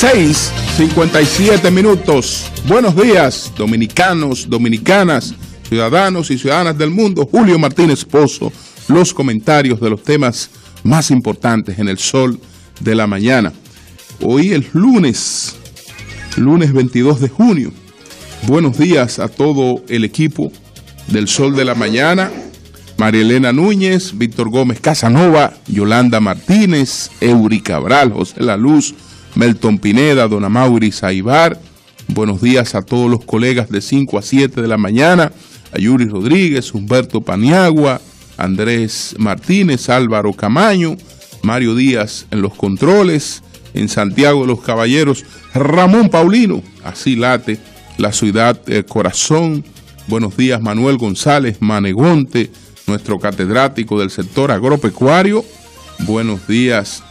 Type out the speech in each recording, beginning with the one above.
6, 57 minutos. Buenos días, dominicanos, dominicanas, ciudadanos y ciudadanas del mundo. Julio Martínez Pozo, los comentarios de los temas más importantes en el sol de la mañana. Hoy es lunes, lunes 22 de junio. Buenos días a todo el equipo del Sol de la Mañana. María Elena Núñez, Víctor Gómez Casanova, Yolanda Martínez, Euri Cabral, José La Luz, Melton Pineda, Dona Mauri Saibar. Buenos días a todos los colegas de 5 a 7 de la mañana, a Yuri Rodríguez, Humberto Paniagua, Andrés Martínez, Álvaro Camaño, Mario Díaz en los controles, en Santiago de los Caballeros, Ramón Paulino, así late la ciudad corazón. Buenos días Manuel González Manegonte, nuestro catedrático del sector agropecuario. Buenos días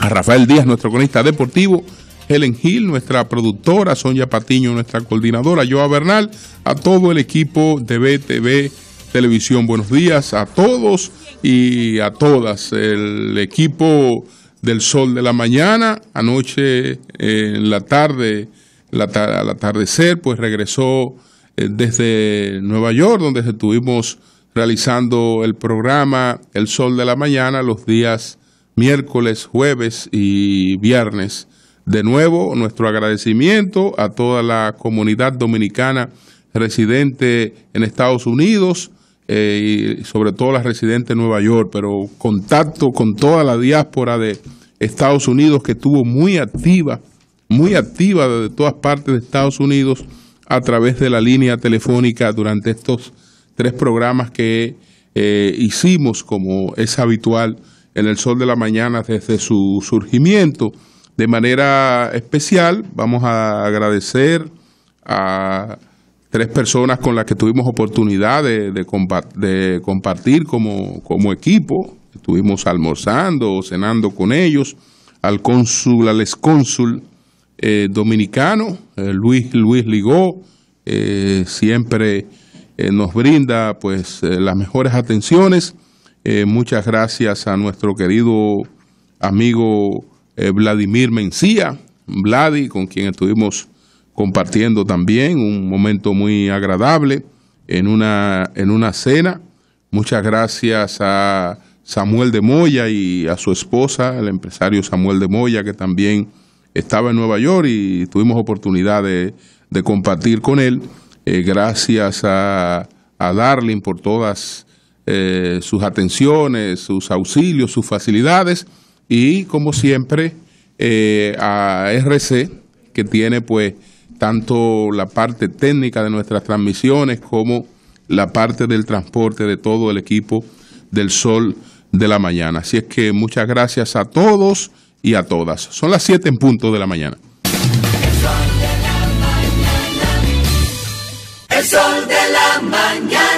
a Rafael Díaz, nuestro cronista deportivo, Helen Hill, nuestra productora, Sonia Patiño, nuestra coordinadora, Joa Bernal, a todo el equipo de BTV Televisión. Buenos días a todos y a todas. El equipo del Sol de la Mañana, anoche eh, en la tarde, al atardecer, pues regresó eh, desde Nueva York, donde estuvimos realizando el programa El Sol de la Mañana los días miércoles, jueves y viernes. De nuevo, nuestro agradecimiento a toda la comunidad dominicana residente en Estados Unidos eh, y sobre todo la residente de Nueva York, pero contacto con toda la diáspora de Estados Unidos que estuvo muy activa, muy activa desde todas partes de Estados Unidos a través de la línea telefónica durante estos tres programas que eh, hicimos, como es habitual en el sol de la mañana desde su surgimiento. De manera especial, vamos a agradecer a tres personas con las que tuvimos oportunidad de, compartir como, equipo. Estuvimos almorzando o cenando con ellos, al cónsul, al excónsul eh, dominicano, eh, Luis, Luis Ligó, eh, siempre nos brinda pues las mejores atenciones eh, muchas gracias a nuestro querido amigo eh, Vladimir Mencía, Vladi, con quien estuvimos compartiendo también un momento muy agradable en una, en una cena. Muchas gracias a Samuel de Moya y a su esposa, el empresario Samuel de Moya, que también estaba en Nueva York y tuvimos oportunidad de, compartir con él. Eh, gracias a, a Darling por todas eh, sus atenciones, sus auxilios, sus facilidades y como siempre eh, a RC que tiene pues tanto la parte técnica de nuestras transmisiones como la parte del transporte de todo el equipo del Sol de la mañana. Así es que muchas gracias a todos y a todas. Son las 7 en punto de la mañana. El sol de la mañana. El sol de la mañana.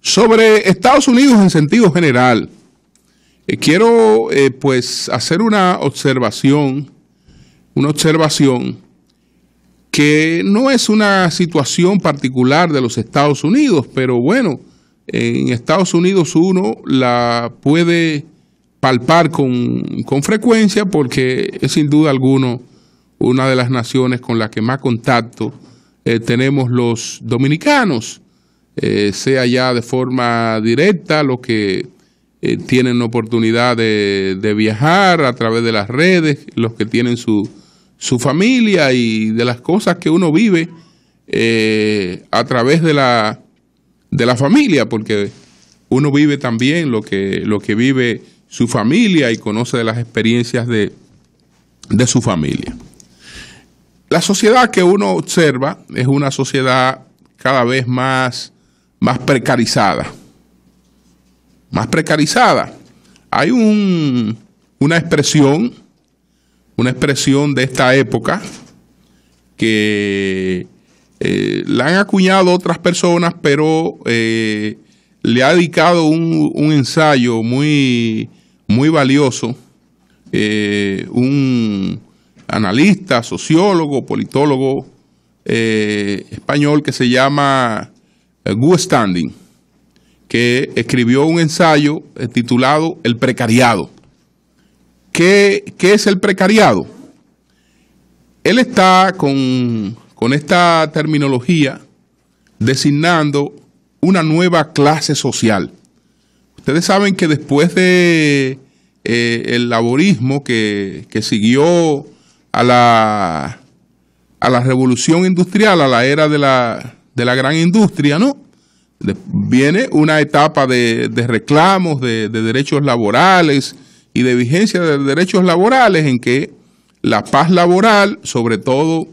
Sobre Estados Unidos en sentido general, eh, quiero eh, pues hacer una observación, una observación que no es una situación particular de los Estados Unidos, pero bueno, en Estados Unidos uno la puede palpar con, frecuencia porque es sin duda alguno una de las naciones con la que más contacto eh, tenemos los dominicanos, eh, sea ya de forma directa, los que eh, tienen oportunidad de, de, viajar a través de las redes, los que tienen su, su familia y de las cosas que uno vive a través de la, de la familia, porque uno vive también lo que, lo que vive su familia y conoce de las experiencias de, de su familia. La sociedad que uno observa es una sociedad cada vez más, más precarizada. Más precarizada. Hay un, una expresión, una expresión de esta época que eh, la han acuñado otras personas, pero eh, le ha dedicado un, ensayo muy, muy valioso, eh, un, analista, sociólogo, politólogo eh, español que se llama eh, Gu Standing, que escribió un ensayo eh, titulado El precariado. ¿Qué, es el precariado? Él está con, esta terminología designando una nueva clase social. Ustedes saben que después de el laborismo que, que siguió a la, a la revolución industrial, a la era de la, gran industria, ¿no? viene una etapa de, de reclamos de, derechos laborales y de vigencia de derechos laborales en que la paz laboral, sobre todo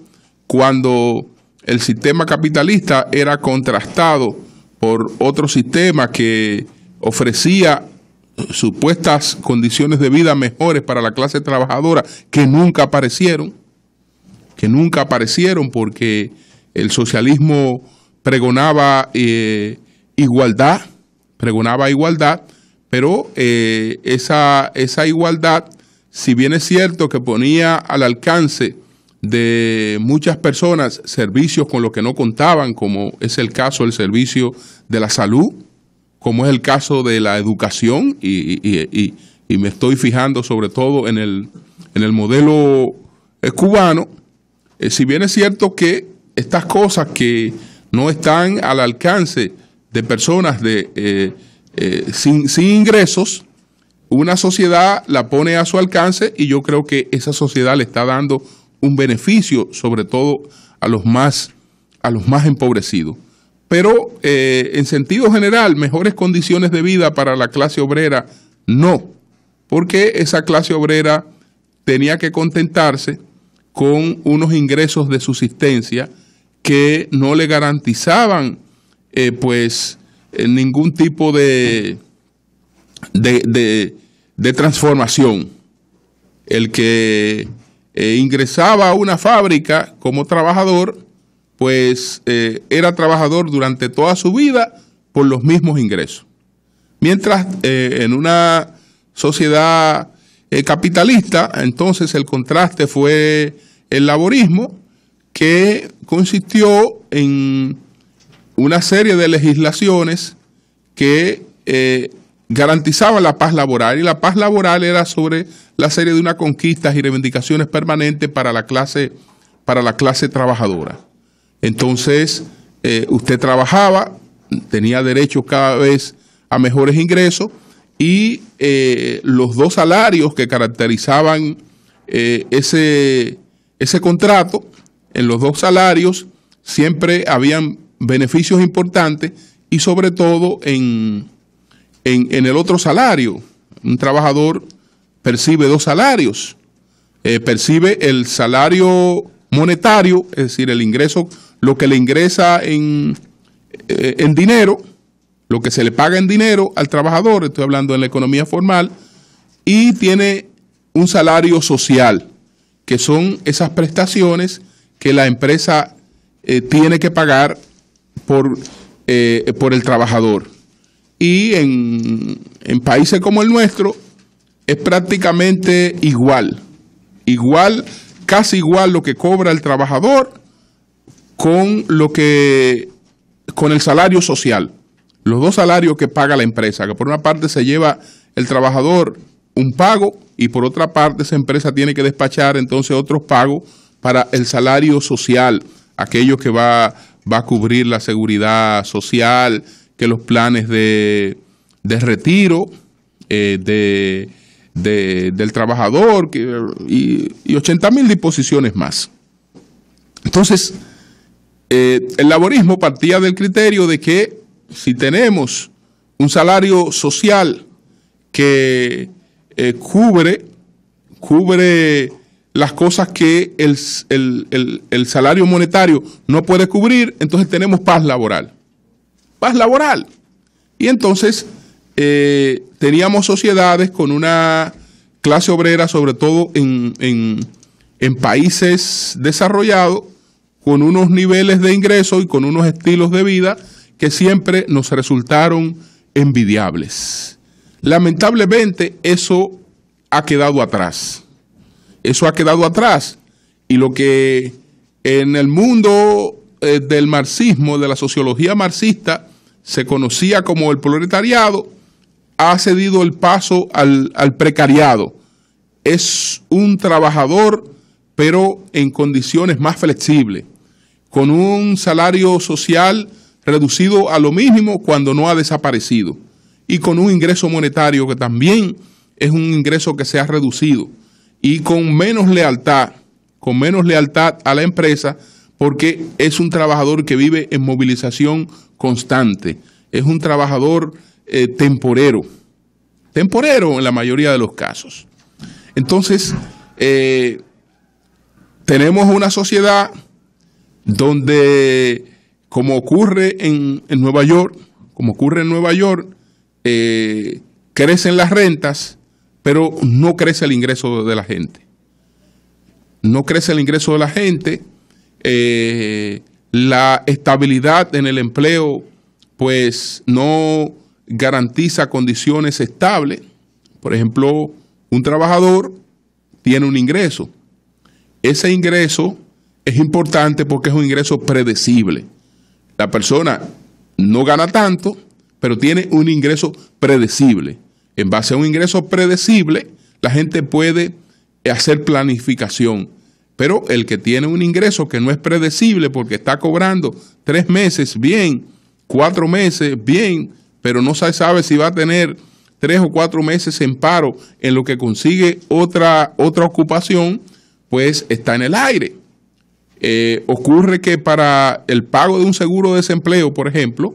cuando el sistema capitalista era contrastado por otro sistema que ofrecía supuestas condiciones de vida mejores para la clase trabajadora que nunca aparecieron, que nunca aparecieron porque el socialismo pregonaba eh, igualdad, pregonaba igualdad, pero eh, esa, esa igualdad, si bien es cierto que ponía al alcance de muchas personas servicios con los que no contaban, como es el caso del servicio de la salud, como es el caso de la educación, y, y, me estoy fijando sobre todo en el, en el modelo eh, cubano, eh, si bien es cierto que estas cosas que no están al alcance de personas de, eh, sin, sin ingresos, una sociedad la pone a su alcance y yo creo que esa sociedad le está dando un beneficio, sobre todo a los más, a los más empobrecidos pero eh, en sentido general, mejores condiciones de vida para la clase obrera, no, porque esa clase obrera tenía que contentarse con unos ingresos de subsistencia que no le garantizaban eh, pues eh, ningún tipo de, de, transformación. El que ingresaba a una fábrica como trabajador, pues eh, era trabajador durante toda su vida por los mismos ingresos. Mientras eh, en una sociedad eh, capitalista, entonces el contraste fue el laborismo, que consistió en una serie de legislaciones que garantizaban la paz laboral y la paz laboral era sobre la serie de unas conquistas y reivindicaciones permanentes para la clase, para la clase trabajadora. Entonces, eh, usted trabajaba, tenía derecho cada vez a mejores ingresos y eh, los dos salarios que caracterizaban eh, ese, ese contrato, en los dos salarios siempre habían beneficios importantes y sobre todo en, en, el otro salario. Un trabajador percibe dos salarios. percibe el salario monetario, es decir, el ingreso lo que le ingresa eh, en, dinero, lo que se le paga en dinero al trabajador, estoy hablando en la economía formal, y tiene un salario social, que son esas prestaciones que la empresa eh, tiene que pagar por, eh, por el trabajador. Y en, en países como el nuestro es prácticamente igual, igual, casi igual lo que cobra el trabajador con lo que con el salario social, los dos salarios que paga la empresa, que por una parte se lleva el trabajador un pago y por otra parte esa empresa tiene que despachar entonces otros pagos para el salario social, aquello que va, va a cubrir la seguridad social, que los planes de, de retiro eh, de, de, del trabajador y, y 80 mil disposiciones más. Entonces, eh, el laborismo partía del criterio de que si tenemos un salario social que eh, cubre, cubre las cosas que el, salario monetario no puede cubrir, entonces tenemos paz laboral. Paz laboral. Y entonces eh, teníamos sociedades con una clase obrera, sobre todo en países desarrollados, con unos niveles de ingreso y con unos estilos de vida que siempre nos resultaron envidiables. Lamentablemente eso ha quedado atrás. Eso ha quedado atrás. Y lo que en el mundo eh, del marxismo, de la sociología marxista, se conocía como el proletariado, ha cedido el paso al precariado. Es un trabajador pero en condiciones más flexibles, con un salario social reducido a lo mismo cuando no ha desaparecido y con un ingreso monetario que también es un ingreso que se ha reducido y con menos lealtad, con menos lealtad a la empresa porque es un trabajador que vive en movilización constante, es un trabajador eh, temporero, temporero en la mayoría de los casos. Entonces, eh, tenemos una sociedad donde, como ocurre en, Nueva York, como ocurre en Nueva York, eh, crecen las rentas, pero no crece el ingreso de la gente. No crece el ingreso de la gente, eh, la estabilidad en el empleo pues no garantiza condiciones estables. Por ejemplo, un trabajador tiene un ingreso, ese ingreso es importante porque es un ingreso predecible. La persona no gana tanto, pero tiene un ingreso predecible. En base a un ingreso predecible, la gente puede hacer planificación. Pero el que tiene un ingreso que no es predecible porque está cobrando tres meses bien, cuatro meses bien, pero no se sabe si va a tener tres o cuatro meses en paro en lo que consigue otra, otra ocupación, pues está en el aire. Eh, ocurre que para el pago de un seguro de desempleo, por ejemplo,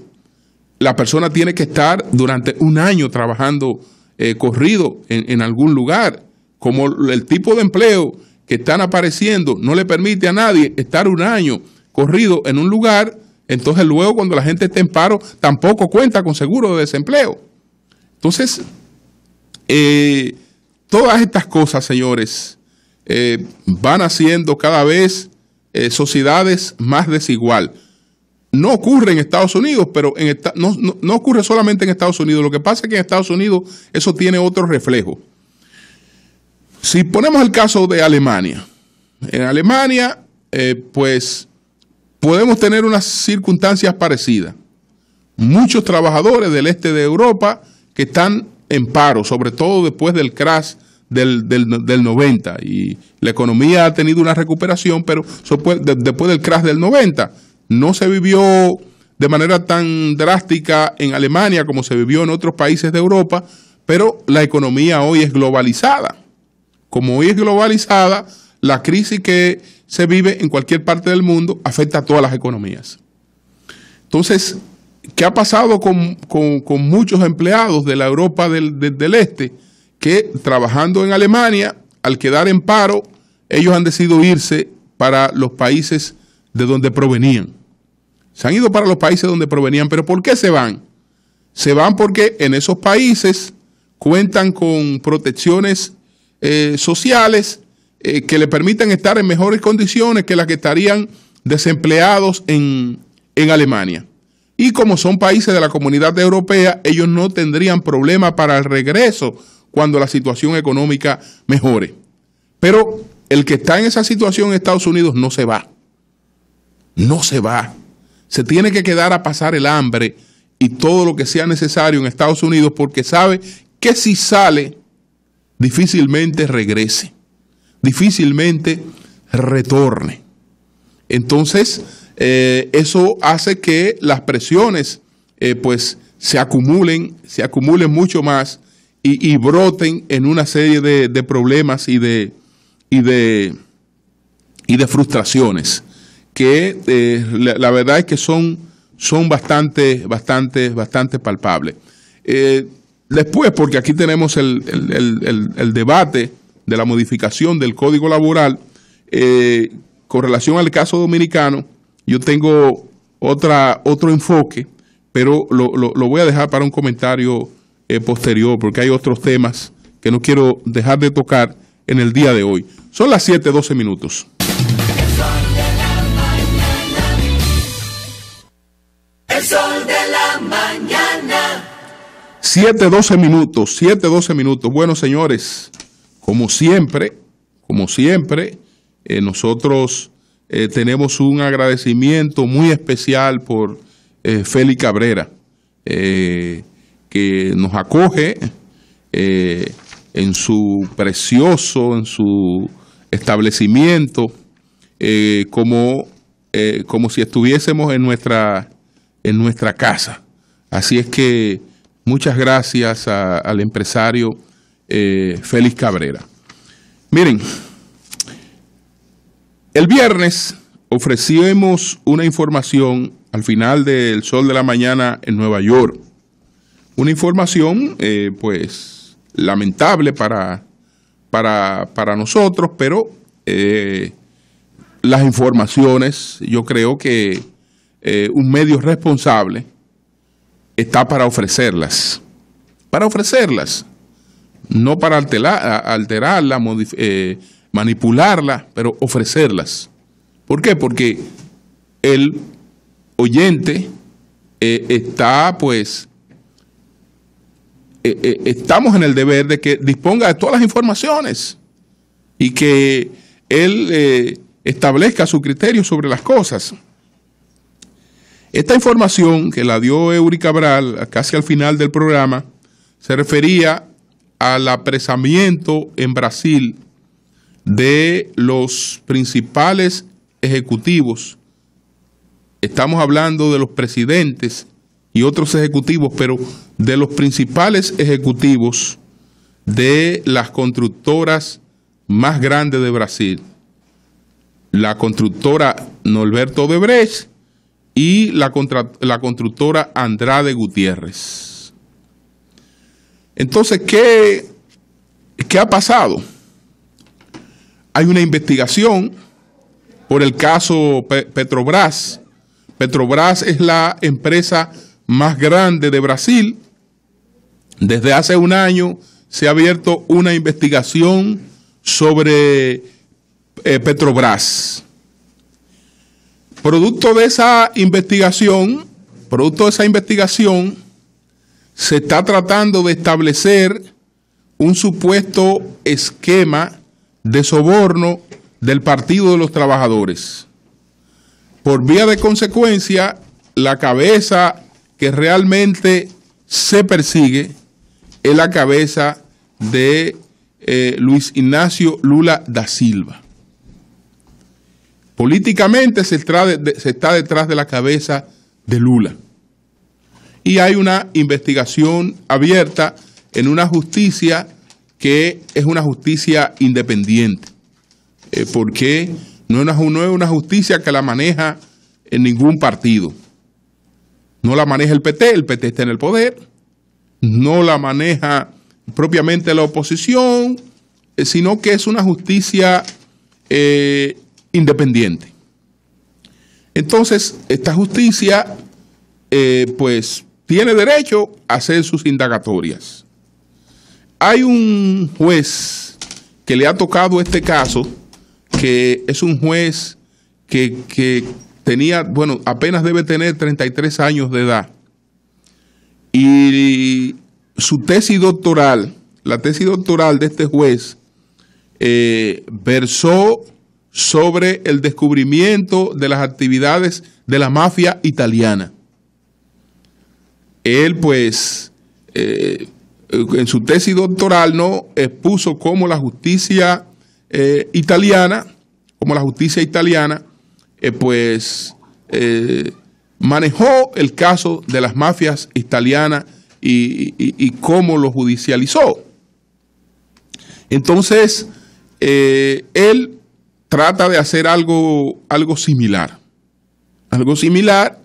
la persona tiene que estar durante un año trabajando eh, corrido en, algún lugar. Como el tipo de empleo que están apareciendo no le permite a nadie estar un año corrido en un lugar, entonces luego cuando la gente esté en paro tampoco cuenta con seguro de desempleo. Entonces, eh, todas estas cosas, señores, eh, van haciendo cada vez eh, sociedades más desigual. No ocurre en Estados Unidos, pero no, ocurre solamente en Estados Unidos. Lo que pasa es que en Estados Unidos eso tiene otro reflejo. Si ponemos el caso de Alemania, en Alemania, eh, pues podemos tener unas circunstancias parecidas. Muchos trabajadores del este de Europa que están en paro, sobre todo después del crash del, 90 y la economía ha tenido una recuperación, pero después del crash del 90 no se vivió de manera tan drástica en Alemania como se vivió en otros países de Europa, pero la economía hoy es globalizada. Como hoy es globalizada, la crisis que se vive en cualquier parte del mundo afecta a todas las economías. Entonces, ¿qué ha pasado con, muchos empleados de la Europa del, del Este? que trabajando en Alemania, al quedar en paro, ellos han decidido irse para los países de donde provenían. Se han ido para los países donde provenían, pero ¿por qué se van? Se van porque en esos países cuentan con protecciones eh, sociales eh, que le permitan estar en mejores condiciones que las que estarían desempleados en, en Alemania. Y como son países de la comunidad europea, ellos no tendrían problema para el regreso cuando la situación económica mejore. Pero el que está en esa situación en Estados Unidos no se va. No se va. Se tiene que quedar a pasar el hambre y todo lo que sea necesario en Estados Unidos porque sabe que si sale, difícilmente regrese, difícilmente retorne. Entonces, eh, eso hace que las presiones eh, pues se acumulen, se acumulen mucho más y, broten en una serie de, problemas y de, y de, y de frustraciones que eh, la, verdad es que son, son bastante, bastante, bastante palpables. Eh, después, porque aquí tenemos el, debate de la modificación del código laboral, eh, con relación al caso dominicano, yo tengo otra, otro enfoque, pero lo, lo voy a dejar para un comentario eh, posterior, porque hay otros temas que no quiero dejar de tocar en el día de hoy. Son las 7:12 minutos. El sol de la mañana. 7:12 minutos, 7:12 minutos. Bueno, señores, como siempre, como siempre, eh, nosotros eh, tenemos un agradecimiento muy especial por Félix Cabrera que nos acoge eh, en su precioso, en su establecimiento, eh, como, eh, como si estuviésemos en nuestra, en nuestra casa. Así es que muchas gracias al empresario Félix Cabrera. Miren, el viernes ofrecimos una información al final del sol de la mañana en Nueva York una información, eh, pues, lamentable para, para, nosotros, pero eh, las informaciones, yo creo que eh, un medio responsable está para ofrecerlas, para ofrecerlas, no para alterarlas, manipularlas, manipularla, pero ofrecerlas. ¿Por qué? Porque el oyente está pues eh, eh, estamos en el deber de que disponga de todas las informaciones y que él eh, establezca su criterio sobre las cosas. Esta información que la dio Eury Cabral casi al final del programa se refería al apresamiento en Brasil de los principales ejecutivos. Estamos hablando de los presidentes y otros ejecutivos, pero de los principales ejecutivos de las constructoras más grandes de Brasil, la constructora Norberto Debrecht y la, la constructora Andrade Gutiérrez. Entonces, ¿qué, ¿qué ha pasado? Hay una investigación por el caso Petrobras. Petrobras es la empresa más grande de Brasil desde hace un año se ha abierto una investigación sobre eh, Petrobras. Producto de esa investigación, producto de esa investigación, se está tratando de establecer un supuesto esquema de soborno del Partido de los Trabajadores. Por vía de consecuencia, la cabeza que realmente se persigue es la cabeza de eh, Luis Ignacio Lula da Silva. Políticamente se, está detrás de la cabeza de Lula. Y hay una investigación abierta en una justicia que es una justicia independiente. Eh, porque no es, una, es, una, justicia que la maneja en ningún partido. No la maneja el PT, el PT está en el poder no la maneja propiamente la oposición, eh, sino que es una justicia eh, independiente. Entonces, esta justicia, eh, pues, tiene derecho a hacer sus indagatorias. Hay un juez que le ha tocado este caso, que es un juez que, que tenía, bueno, apenas debe tener 33 años de edad y su tesis doctoral, la tesis doctoral de este juez, eh, versó sobre el descubrimiento de las actividades de la mafia italiana. Él, pues, eh, en su tesis doctoral, no expuso cómo la justicia eh, italiana, como la justicia italiana, pues manejó el caso de las mafias italianas y, cómo lo judicializó. Entonces, eh, él trata de hacer algo, algo similar. Algo similar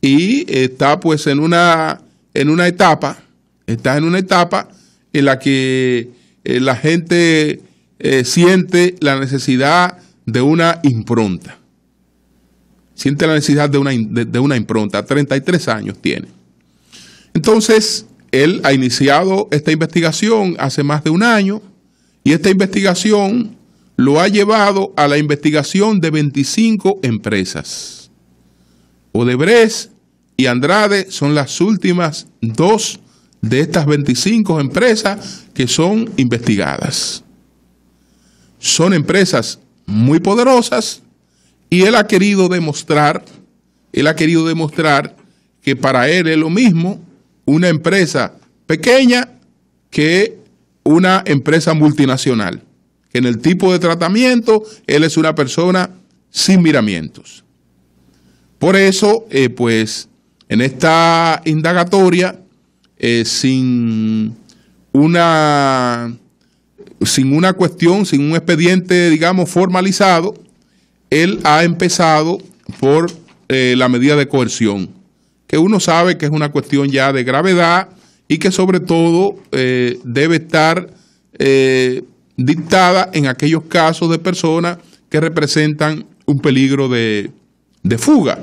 y está pues en una, en una etapa, está en una etapa en la que eh, la gente eh, siente la necesidad de una impronta siente la necesidad de una, de, una impronta. 33 años tiene. Entonces, él ha iniciado esta investigación hace más de un año y esta investigación lo ha llevado a la investigación de 25 empresas. Odebrecht y Andrade son las últimas dos de estas 25 empresas que son investigadas. Son empresas muy poderosas y él ha querido demostrar, él ha querido demostrar que para él es lo mismo una empresa pequeña que una empresa multinacional. Que en el tipo de tratamiento él es una persona sin miramientos. Por eso, eh, pues, en esta indagatoria, eh, sin una sin una cuestión, sin un expediente, digamos, formalizado, él ha empezado por eh, la medida de coerción, que uno sabe que es una cuestión ya de gravedad y que sobre todo eh, debe estar eh, dictada en aquellos casos de personas que representan un peligro de, de fuga.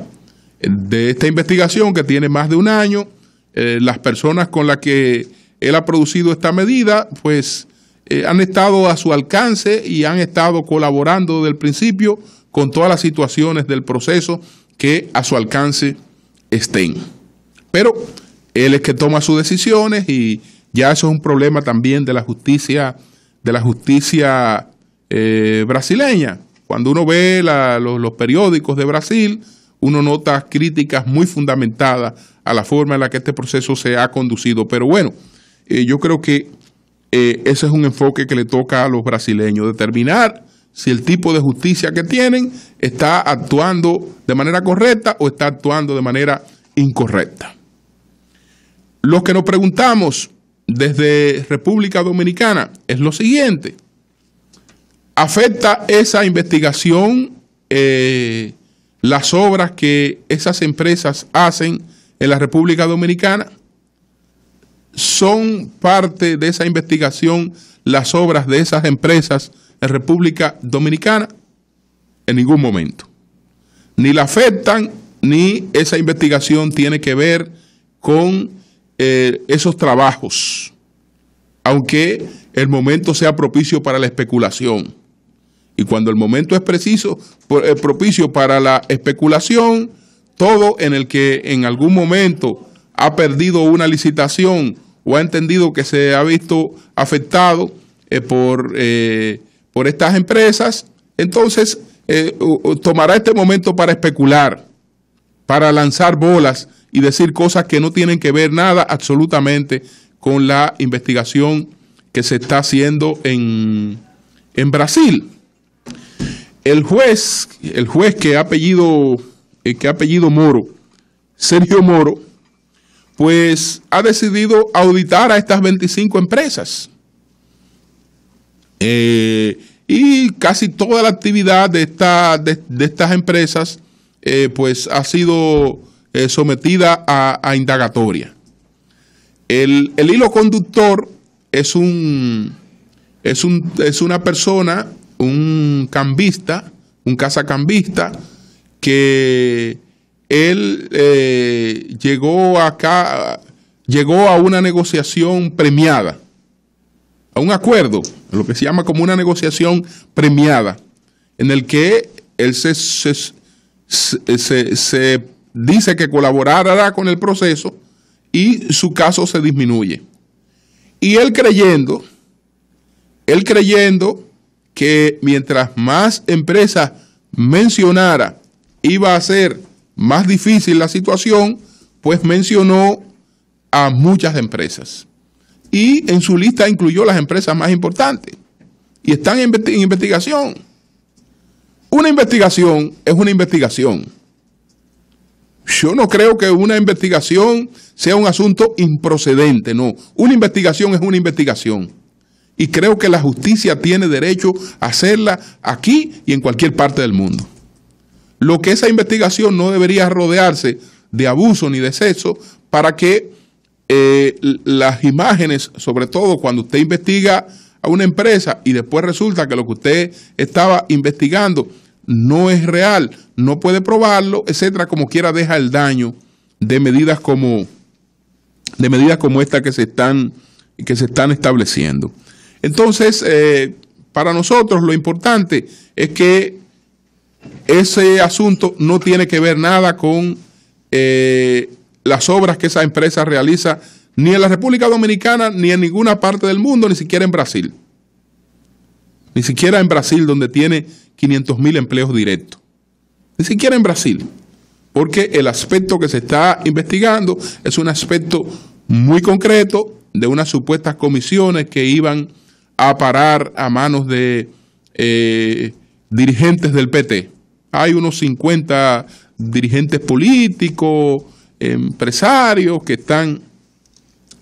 De esta investigación que tiene más de un año, las personas con las que él ha producido esta medida, pues han estado a su alcance y han estado colaborando desde el principio con todas las situaciones del proceso que a su alcance estén. Pero él es que toma sus decisiones y ya eso es un problema también de la justicia, de la justicia eh, brasileña. Cuando uno ve los, periódicos de Brasil, uno nota críticas muy fundamentadas a la forma en la que este proceso se ha conducido. Pero bueno, eh, yo creo que eh, ese es un enfoque que le toca a los brasileños, determinar si el tipo de justicia que tienen está actuando de manera correcta o está actuando de manera incorrecta. Lo que nos preguntamos desde República Dominicana es lo siguiente. ¿Afecta esa investigación eh, las obras que esas empresas hacen en la República Dominicana? ¿Son parte de esa investigación las obras de esas empresas? en República Dominicana en ningún momento. Ni la afectan, ni esa investigación tiene que ver con eh, esos trabajos, aunque el momento sea propicio para la especulación. Y cuando el momento es preciso, eh, propicio para la especulación, todo en el que en algún momento ha perdido una licitación o ha entendido que se ha visto afectado eh, por eh, por estas empresas, entonces eh, tomará este momento para especular, para lanzar bolas y decir cosas que no tienen que ver nada absolutamente con la investigación que se está haciendo en, en Brasil. El juez, el juez que ha apellido, eh, que ha apellido Moro, Sergio Moro, pues ha decidido auditar a estas 25 empresas. Eh, y casi toda la actividad de, esta, de, estas empresas eh, pues ha sido eh, sometida a, indagatoria. El, hilo conductor es un, es un es una persona, un cambista, un cazacambista, que él eh, llegó acá, llegó a una negociación premiada a un acuerdo, lo que se llama como una negociación premiada, en el que él se, se dice que colaborará con el proceso y su caso se disminuye. Y él creyendo, él creyendo que mientras más empresas mencionara iba a ser más difícil la situación, pues mencionó a muchas empresas y en su lista incluyó las empresas más importantes y están en investigación. Una investigación es una investigación. Yo no creo que una investigación sea un asunto improcedente, no. Una investigación es una investigación. Y creo que la justicia tiene derecho a hacerla aquí y en cualquier parte del mundo. Lo que esa investigación no debería rodearse de abuso ni de sexo para que eh, las imágenes, sobre todo cuando usted investiga a una empresa y después resulta que lo que usted estaba investigando no es real, no puede probarlo, etcétera, como quiera deja el daño de medidas como de medidas como esta que se están que se están estableciendo. Entonces, eh, para nosotros lo importante es que ese asunto no tiene que ver nada con eh, las obras que esa empresa realiza ni en la República Dominicana, ni en ninguna parte del mundo, ni siquiera en Brasil. Ni siquiera en Brasil, donde tiene 500 mil empleos directos. Ni siquiera en Brasil. Porque el aspecto que se está investigando es un aspecto muy concreto de unas supuestas comisiones que iban a parar a manos de eh, dirigentes del PT. Hay unos 50 dirigentes políticos, empresarios que están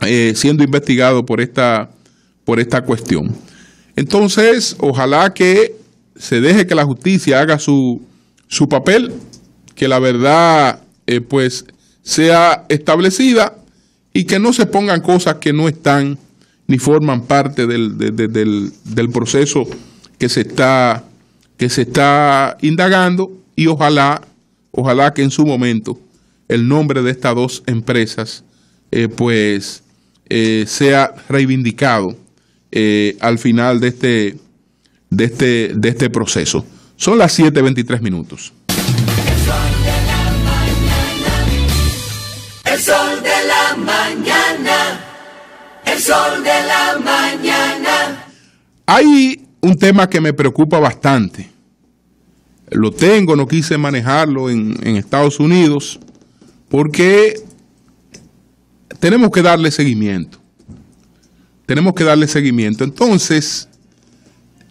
eh, siendo investigados por esta, por esta cuestión. Entonces, ojalá que se deje que la justicia haga su, su papel, que la verdad eh, pues sea establecida y que no se pongan cosas que no están ni forman parte del, del, del proceso que se está que se está indagando y ojalá ojalá que en su momento el nombre de estas dos empresas, eh, pues eh, sea reivindicado eh, al final de este, de este, de este proceso. Son las 7.23 minutos. El sol de la mañana. El sol de la mañana. Hay un tema que me preocupa bastante. Lo tengo, no quise manejarlo en, en Estados Unidos porque tenemos que darle seguimiento. Tenemos que darle seguimiento. Entonces,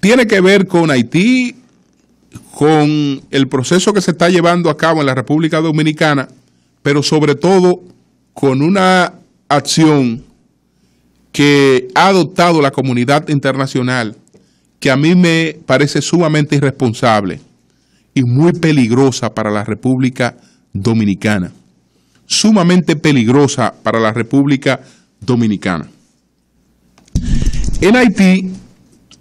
tiene que ver con Haití, con el proceso que se está llevando a cabo en la República Dominicana, pero sobre todo con una acción que ha adoptado la comunidad internacional, que a mí me parece sumamente irresponsable y muy peligrosa para la República Dominicana sumamente peligrosa para la República Dominicana. En Haití,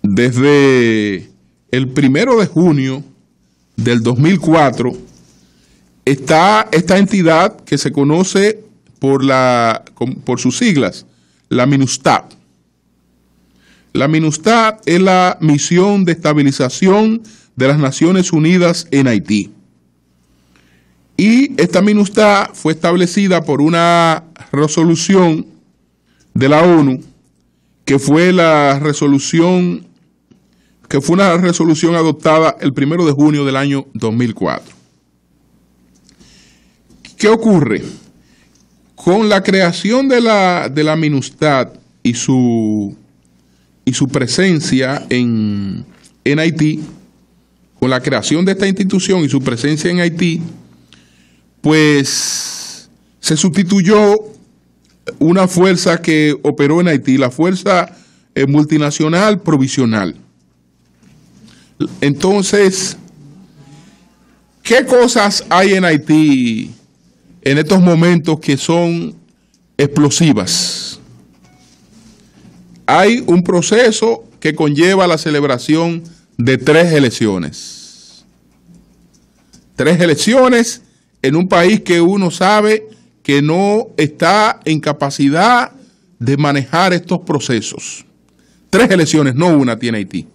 desde el primero de junio del 2004, está esta entidad que se conoce por, la, por sus siglas, la MINUSTAT. La MINUSTAT es la Misión de Estabilización de las Naciones Unidas en Haití. Y esta minustad fue establecida por una resolución de la ONU, que fue la resolución que fue una resolución adoptada el primero de junio del año 2004. ¿Qué ocurre? Con la creación de la, de la MINUSTAD y su, y su presencia en, en Haití, con la creación de esta institución y su presencia en Haití, pues se sustituyó una fuerza que operó en Haití, la fuerza eh, multinacional provisional. Entonces, ¿qué cosas hay en Haití en estos momentos que son explosivas? Hay un proceso que conlleva la celebración de tres elecciones. Tres elecciones en un país que uno sabe que no está en capacidad de manejar estos procesos. Tres elecciones, no una, tiene Haití.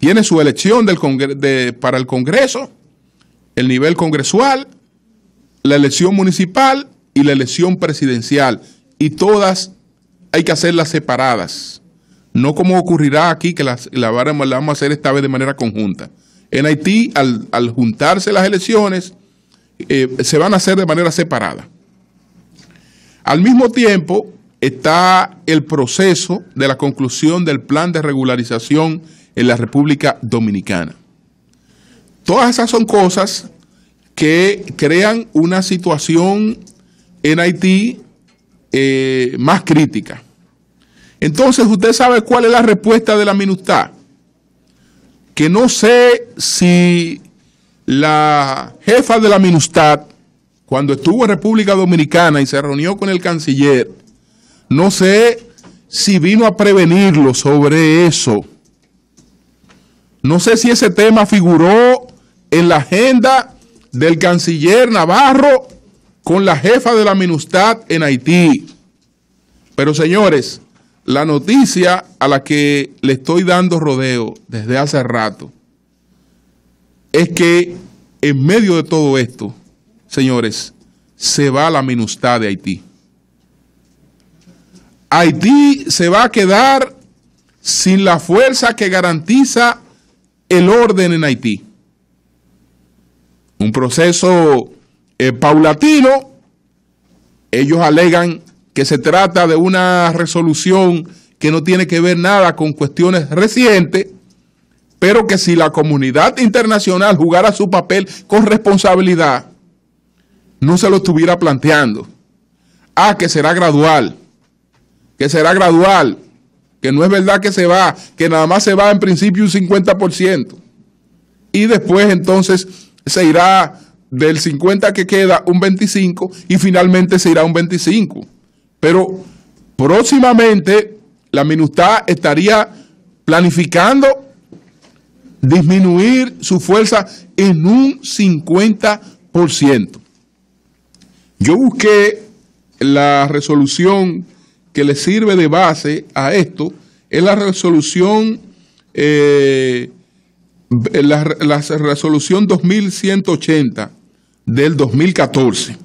Tiene su elección del para el Congreso, el nivel congresual, la elección municipal y la elección presidencial. Y todas hay que hacerlas separadas. No como ocurrirá aquí, que las, la, vamos a hacer esta vez de manera conjunta. En Haití, al juntarse las elecciones, eh, se van a hacer de manera separada. Al mismo tiempo está el proceso de la conclusión del plan de regularización en la República Dominicana. Todas esas son cosas que crean una situación en Haití eh, más crítica. Entonces, usted sabe cuál es la respuesta de la MINUSTAH. Que no sé si la jefa de la Minustad, cuando estuvo en República Dominicana y se reunió con el canciller, no sé si vino a prevenirlo sobre eso. No sé si ese tema figuró en la agenda del canciller Navarro con la jefa de la Minustad en Haití. Pero señores, la noticia a la que le estoy dando rodeo desde hace rato es que en medio de todo esto, señores, se va la minustad de Haití. Haití se va a quedar sin la fuerza que garantiza el orden en Haití. Un proceso eh, paulatino. Ellos alegan que se trata de una resolución que no tiene que ver nada con cuestiones recientes pero que si la comunidad internacional jugara su papel con responsabilidad, no se lo estuviera planteando. Ah, que será gradual, que será gradual, que no es verdad que se va, que nada más se va en principio un 50%. Y después entonces se irá del 50 que queda un 25 y finalmente se irá un 25. Pero próximamente la MINUSTA estaría planificando disminuir su fuerza en un 50%. Yo busqué la resolución que le sirve de base a esto, es la resolución, eh, la, resolución 2180 del 2014.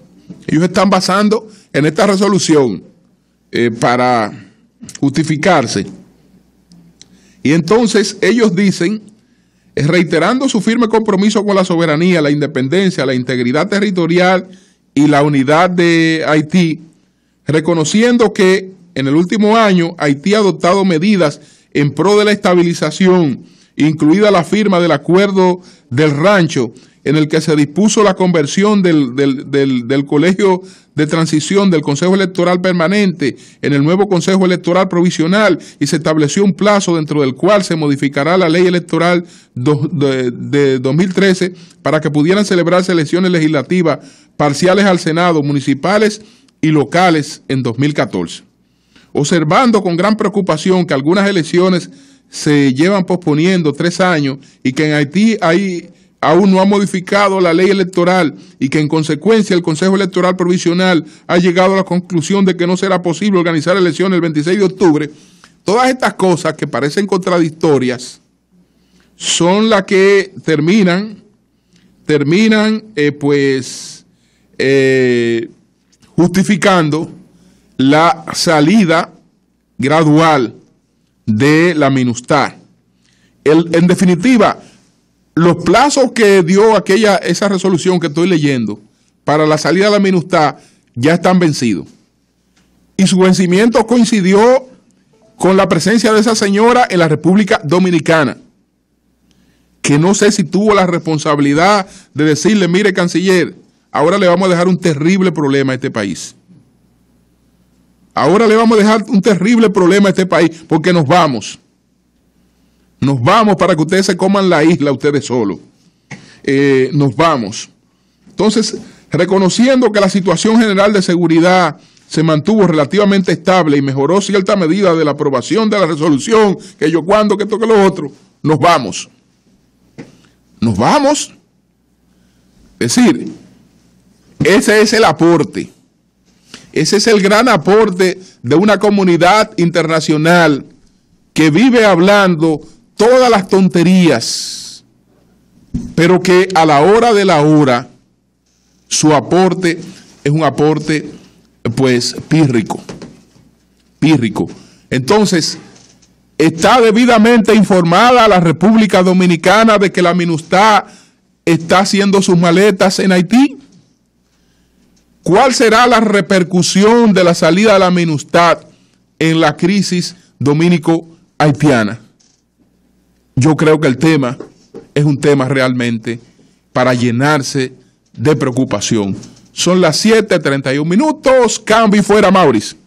Ellos están basando en esta resolución eh, para justificarse. Y entonces ellos dicen reiterando su firme compromiso con la soberanía, la independencia, la integridad territorial y la unidad de Haití, reconociendo que en el último año Haití ha adoptado medidas en pro de la estabilización, incluida la firma del acuerdo del rancho en el que se dispuso la conversión del, colegio de transición del Consejo Electoral Permanente en el nuevo Consejo Electoral Provisional y se estableció un plazo dentro del cual se modificará la ley electoral de, de 2013 para que pudieran celebrarse elecciones legislativas parciales al Senado, municipales y locales en 2014. Observando con gran preocupación que algunas elecciones se llevan posponiendo tres años y que en Haití hay aún no ha modificado la ley electoral y que en consecuencia el Consejo Electoral Provisional ha llegado a la conclusión de que no será posible organizar elecciones el 26 de octubre, todas estas cosas que parecen contradictorias son las que terminan, terminan eh, pues eh, justificando la salida gradual de la MINUSTAR. en definitiva, los plazos que dio aquella, esa resolución que estoy leyendo para la salida de la minustad ya están vencidos. Y su vencimiento coincidió con la presencia de esa señora en la República Dominicana, que no sé si tuvo la responsabilidad de decirle, mire canciller, ahora le vamos a dejar un terrible problema a este país. Ahora le vamos a dejar un terrible problema a este país porque nos vamos. Nos vamos para que ustedes se coman la isla ustedes solos. Eh, nos vamos. Entonces, reconociendo que la situación general de seguridad se mantuvo relativamente estable y mejoró cierta medida de la aprobación de la resolución, que yo cuando, que toque lo otro, nos vamos. Nos vamos. Es decir, ese es el aporte. Ese es el gran aporte de una comunidad internacional que vive hablando todas las tonterías, pero que a la hora de la hora su aporte es un aporte pues pírrico, pírrico. Entonces, está debidamente informada la República Dominicana de que la Minustad está haciendo sus maletas en Haití. ¿Cuál será la repercusión de la salida de la Minustad en la crisis dominico-haitiana? Yo creo que el tema es un tema realmente para llenarse de preocupación. Son las 7:31 minutos. Cambio y fuera, Maurice.